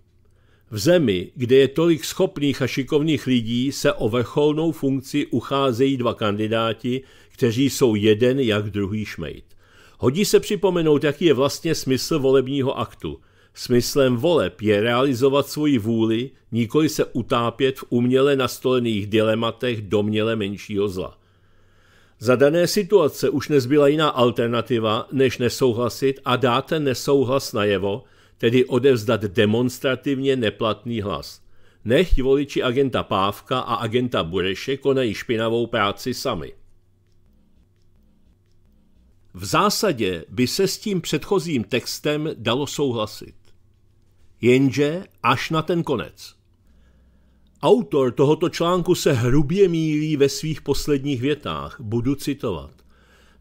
V zemi, kde je tolik schopných a šikovných lidí, se o vrcholnou funkci ucházejí dva kandidáti, kteří jsou jeden jak druhý šmejt. Hodí se připomenout, jaký je vlastně smysl volebního aktu – Smyslem voleb je realizovat svoji vůli, nikoli se utápět v uměle nastolených dilematech domněle menšího zla. Za dané situace už nezbyla jiná alternativa, než nesouhlasit a dát ten nesouhlas najevo, tedy odevzdat demonstrativně neplatný hlas. Nech voliči agenta Pávka a agenta Bureše konají špinavou práci sami. V zásadě by se s tím předchozím textem dalo souhlasit jenže až na ten konec. Autor tohoto článku se hrubě mílí ve svých posledních větách, budu citovat.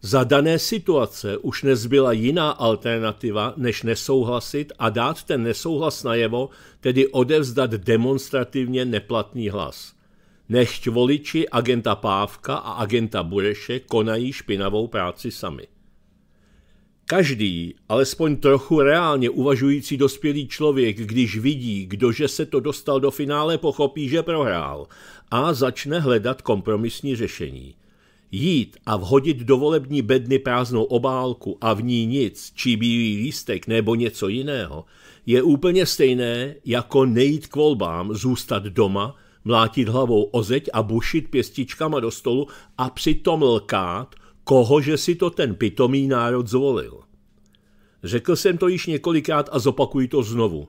Za dané situace už nezbyla jiná alternativa, než nesouhlasit a dát ten nesouhlas najevo, tedy odevzdat demonstrativně neplatný hlas. Nechť voliči agenta Pávka a agenta Bureše konají špinavou práci sami. Každý, alespoň trochu reálně uvažující dospělý člověk, když vidí, kdože se to dostal do finále, pochopí, že prohrál a začne hledat kompromisní řešení. Jít a vhodit do volební bedny prázdnou obálku a v ní nic, či bílý lístek nebo něco jiného, je úplně stejné, jako nejít k volbám, zůstat doma, mlátit hlavou o zeď a bušit pěstičkama do stolu a přitom lkát, koho, že si to ten pitomý národ zvolil. Řekl jsem to již několikrát a zopakuji to znovu.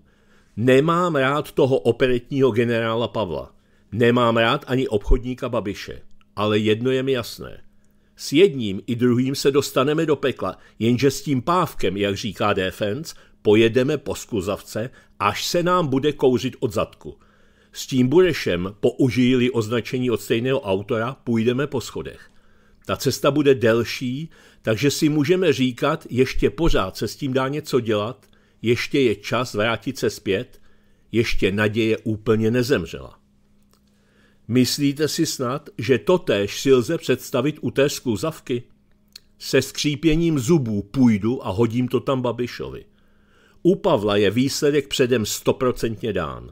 Nemám rád toho operetního generála Pavla. Nemám rád ani obchodníka Babiše. Ale jedno je mi jasné. S jedním i druhým se dostaneme do pekla, jenže s tím pávkem, jak říká Defense, pojedeme po skluzavce, až se nám bude kouřit od zadku. S tím Burešem, použili označení od stejného autora, půjdeme po schodech. Ta cesta bude delší, takže si můžeme říkat, ještě pořád se s tím dá něco dělat, ještě je čas vrátit se zpět, ještě naděje úplně nezemřela. Myslíte si snad, že totéž si lze představit u té skluzavky? Se skřípěním zubů půjdu a hodím to tam Babišovi. U Pavla je výsledek předem stoprocentně dán.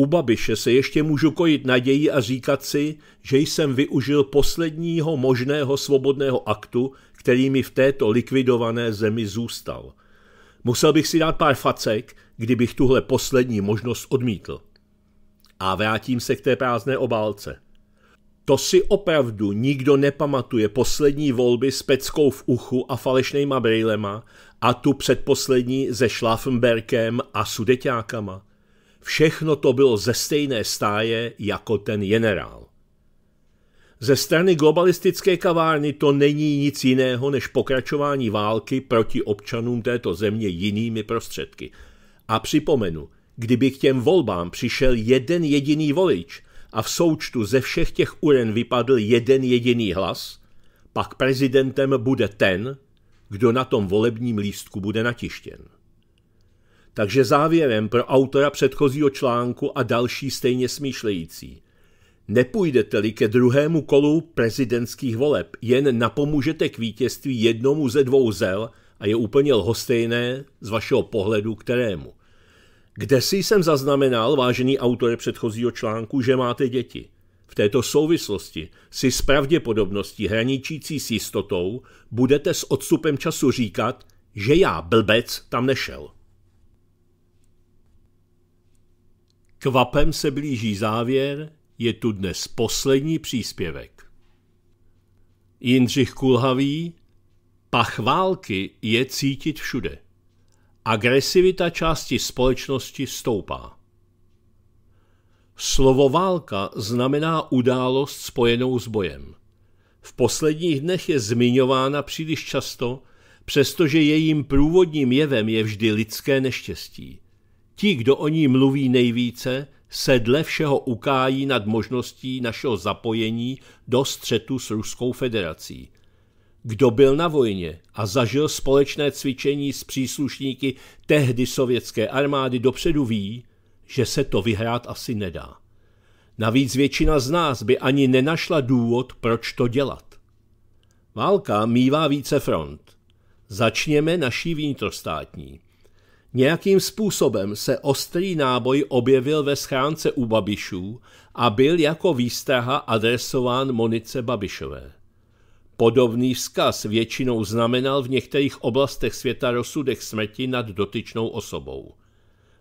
U Babiše se ještě můžu kojit naději a říkat si, že jsem využil posledního možného svobodného aktu, který mi v této likvidované zemi zůstal. Musel bych si dát pár facek, kdybych tuhle poslední možnost odmítl. A vrátím se k té prázdné obálce. To si opravdu nikdo nepamatuje poslední volby s peckou v uchu a falešnýma brýlema a tu předposlední se Schlaffenberkem a sudeťákama. Všechno to bylo ze stejné stáje jako ten generál. Ze strany globalistické kavárny to není nic jiného než pokračování války proti občanům této země jinými prostředky. A připomenu, kdyby k těm volbám přišel jeden jediný volič a v součtu ze všech těch uren vypadl jeden jediný hlas, pak prezidentem bude ten, kdo na tom volebním lístku bude natištěn. Takže závěrem pro autora předchozího článku a další stejně smýšlející. Nepůjdete-li ke druhému kolu prezidentských voleb, jen napomůžete k vítězství jednomu ze dvou zel a je úplně lhostejné z vašeho pohledu kterému. Kde si jsem zaznamenal, vážený autore předchozího článku, že máte děti? V této souvislosti si s pravděpodobností hraničící s jistotou budete s odstupem času říkat, že já, blbec, tam nešel. Kvapem se blíží závěr, je tu dnes poslední příspěvek. Jindřich Kulhavý, pach války je cítit všude. Agresivita části společnosti stoupá. Slovo válka znamená událost spojenou s bojem. V posledních dnech je zmiňována příliš často, přestože jejím průvodním jevem je vždy lidské neštěstí – Ti, kdo o ní mluví nejvíce, se dle všeho ukájí nad možností našeho zapojení do střetu s Ruskou federací. Kdo byl na vojně a zažil společné cvičení s příslušníky tehdy sovětské armády, dopředu ví, že se to vyhrát asi nedá. Navíc většina z nás by ani nenašla důvod, proč to dělat. Válka mívá více front. Začněme naší vnitrostátní. Nějakým způsobem se ostrý náboj objevil ve schránce u Babišů a byl jako výstraha adresován Monice Babišové. Podobný vzkaz většinou znamenal v některých oblastech světa rozsudek smrti nad dotyčnou osobou.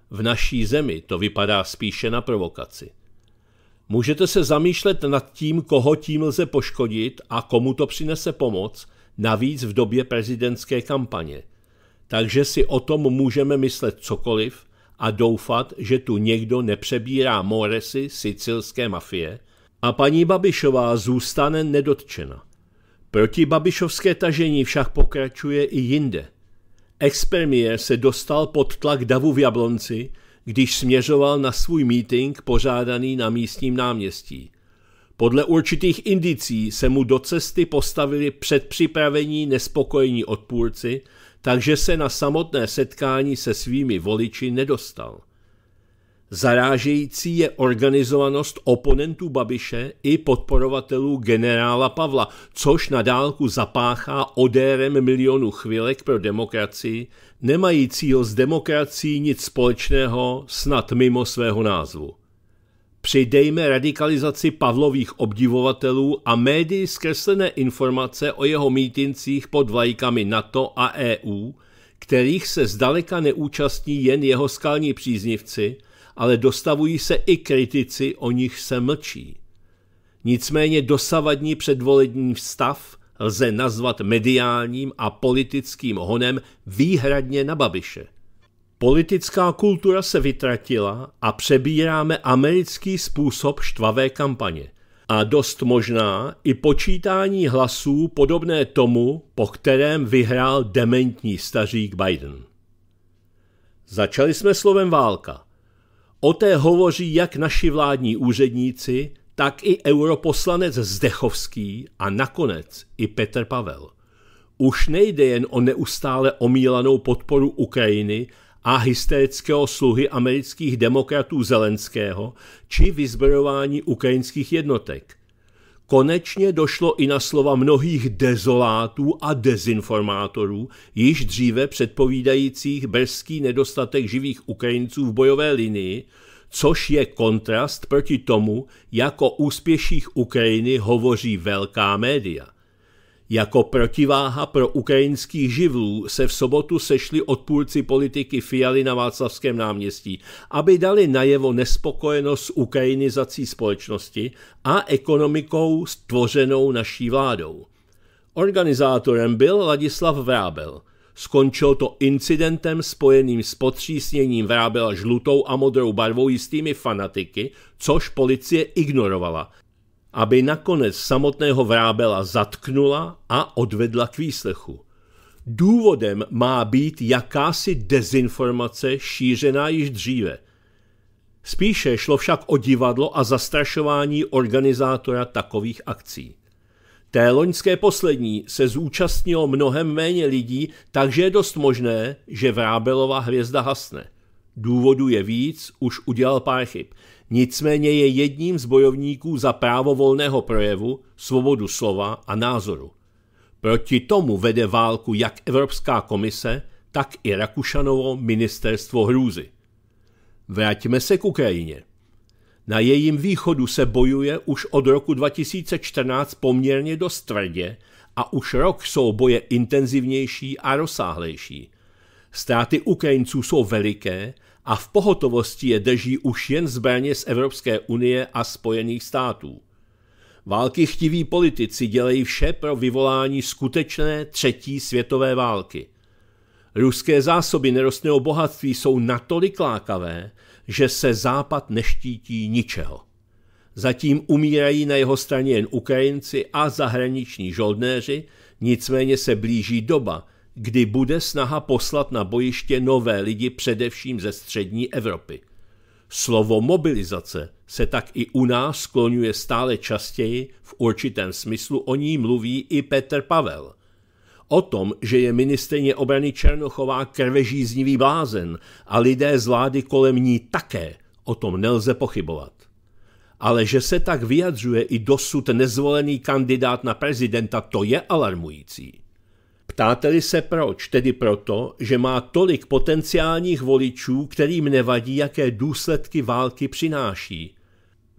V naší zemi to vypadá spíše na provokaci. Můžete se zamýšlet nad tím, koho tím lze poškodit a komu to přinese pomoc, navíc v době prezidentské kampaně – takže si o tom můžeme myslet cokoliv a doufat, že tu někdo nepřebírá moresy sicilské mafie a paní Babišová zůstane nedotčena. Proti Babišovské tažení však pokračuje i jinde. Expremiér se dostal pod tlak davu v Jablonci, když směřoval na svůj mítink pořádaný na místním náměstí. Podle určitých indicí se mu do cesty postavili předpřipravení nespokojení odpůrci, takže se na samotné setkání se svými voliči nedostal. Zarážející je organizovanost oponentů Babiše i podporovatelů generála Pavla, což na dálku zapáchá odérem milionu chvílek pro demokracii, nemajícího s demokracií nic společného, snad mimo svého názvu. Přidejme radikalizaci Pavlových obdivovatelů a médii zkreslené informace o jeho mítincích pod vlajkami NATO a EU, kterých se zdaleka neúčastní jen jeho skalní příznivci, ale dostavují se i kritici, o nich se mlčí. Nicméně dosavadní předvolední stav lze nazvat mediálním a politickým honem výhradně na Babiše – Politická kultura se vytratila a přebíráme americký způsob štvavé kampaně. A dost možná i počítání hlasů podobné tomu, po kterém vyhrál dementní stařík Biden. Začali jsme slovem válka. O té hovoří jak naši vládní úředníci, tak i europoslanec Zdechovský a nakonec i Petr Pavel. Už nejde jen o neustále omílanou podporu Ukrajiny a hysterického sluhy amerických demokratů Zelenského či vyzbrojování ukrajinských jednotek. Konečně došlo i na slova mnohých dezolátů a dezinformátorů, již dříve předpovídajících brzký nedostatek živých Ukrajinců v bojové linii, což je kontrast proti tomu, jako úspěších Ukrajiny hovoří velká média – jako protiváha pro ukrajinských živlů se v sobotu sešli odpůrci politiky Fialy na Václavském náměstí, aby dali najevo nespokojenost s ukrajinizací společnosti a ekonomikou stvořenou naší vládou. Organizátorem byl Ladislav Vrábel. Skončil to incidentem spojeným s potřísněním Vrábela žlutou a modrou barvou jistými fanatiky, což policie ignorovala – aby nakonec samotného vrábela zatknula a odvedla k výslechu. Důvodem má být jakási dezinformace šířená již dříve. Spíše šlo však o divadlo a zastrašování organizátora takových akcí. Té loňské poslední se zúčastnilo mnohem méně lidí, takže je dost možné, že Vrábelová hvězda hasne. Důvodu je víc, už udělal pár chyb nicméně je jedním z bojovníků za právo volného projevu, svobodu slova a názoru. Proti tomu vede válku jak Evropská komise, tak i Rakušanovo ministerstvo hrůzy. Vraťme se k Ukrajině. Na jejím východu se bojuje už od roku 2014 poměrně dost tvrdě a už rok jsou boje intenzivnější a rozsáhlejší. Ztráty Ukrajinců jsou veliké a v pohotovosti je drží už jen zbraně z Evropské unie a Spojených států. Války chtiví politici dělají vše pro vyvolání skutečné třetí světové války. Ruské zásoby nerostného bohatství jsou natolik lákavé, že se Západ neštítí ničeho. Zatím umírají na jeho straně jen Ukrajinci a zahraniční žoldnéři, nicméně se blíží doba, kdy bude snaha poslat na bojiště nové lidi především ze střední Evropy. Slovo mobilizace se tak i u nás skloňuje stále častěji, v určitém smyslu o ní mluví i Petr Pavel. O tom, že je ministrně obrany Černochová krvežíznivý blázen a lidé z vlády kolem ní také, o tom nelze pochybovat. Ale že se tak vyjadřuje i dosud nezvolený kandidát na prezidenta, to je alarmující. Ptáte-li se proč? Tedy proto, že má tolik potenciálních voličů, kterým nevadí, jaké důsledky války přináší.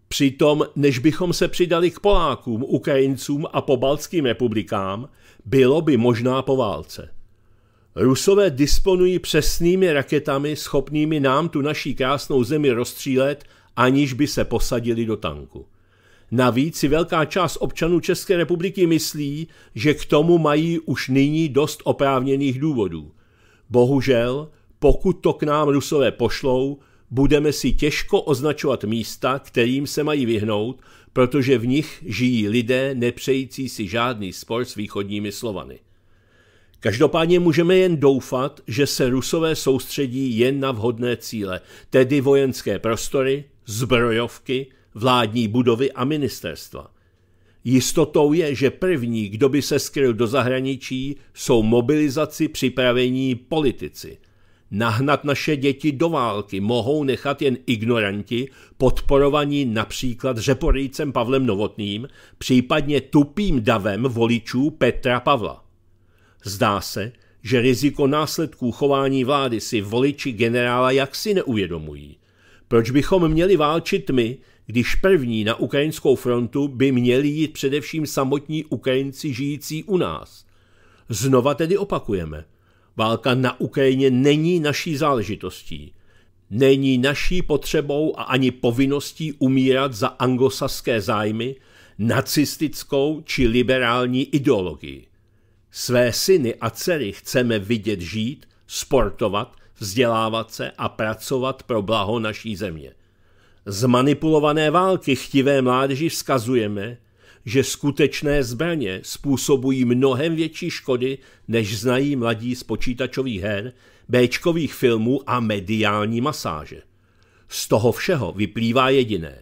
Přitom, než bychom se přidali k Polákům, Ukrajincům a pobaltským republikám, bylo by možná po válce. Rusové disponují přesnými raketami, schopnými nám tu naší krásnou zemi rozstřílet, aniž by se posadili do tanku. Navíc si velká část občanů České republiky myslí, že k tomu mají už nyní dost oprávněných důvodů. Bohužel, pokud to k nám Rusové pošlou, budeme si těžko označovat místa, kterým se mají vyhnout, protože v nich žijí lidé nepřející si žádný spor s východními Slovany. Každopádně můžeme jen doufat, že se Rusové soustředí jen na vhodné cíle, tedy vojenské prostory, zbrojovky, vládní budovy a ministerstva. Jistotou je, že první, kdo by se skryl do zahraničí, jsou mobilizaci připravení politici. Nahnat naše děti do války mohou nechat jen ignoranti, podporovaní například řeporýcem Pavlem Novotným, případně tupým davem voličů Petra Pavla. Zdá se, že riziko následků chování vlády si voliči generála jaksi neuvědomují. Proč bychom měli válčit my, když první na ukrajinskou frontu by měli jít především samotní Ukrajinci žijící u nás. Znova tedy opakujeme. Válka na Ukrajině není naší záležitostí. Není naší potřebou a ani povinností umírat za anglosaské zájmy, nacistickou či liberální ideologii. Své syny a dcery chceme vidět žít, sportovat, vzdělávat se a pracovat pro blaho naší země manipulované války chtivé mládeži vzkazujeme, že skutečné zbraně způsobují mnohem větší škody, než znají mladí z počítačových her, béčkových filmů a mediální masáže. Z toho všeho vyplývá jediné.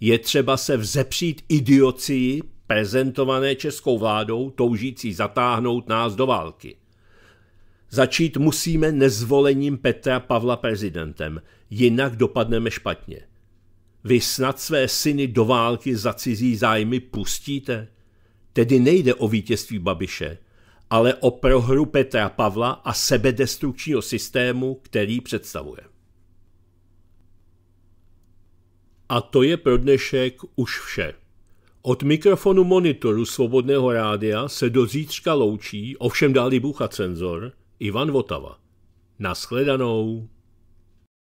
Je třeba se vzepřít idiocii prezentované českou vládou, toužící zatáhnout nás do války. Začít musíme nezvolením Petra Pavla prezidentem, jinak dopadneme špatně. Vy snad své syny do války za cizí zájmy pustíte? Tedy nejde o vítězství Babiše, ale o prohru Petra Pavla a sebedestrukčního systému, který představuje. A to je pro dnešek už vše. Od mikrofonu monitoru Svobodného rádia se do zítřka loučí, ovšem bůh bucha cenzor, Ivan Votava. Naschledanou.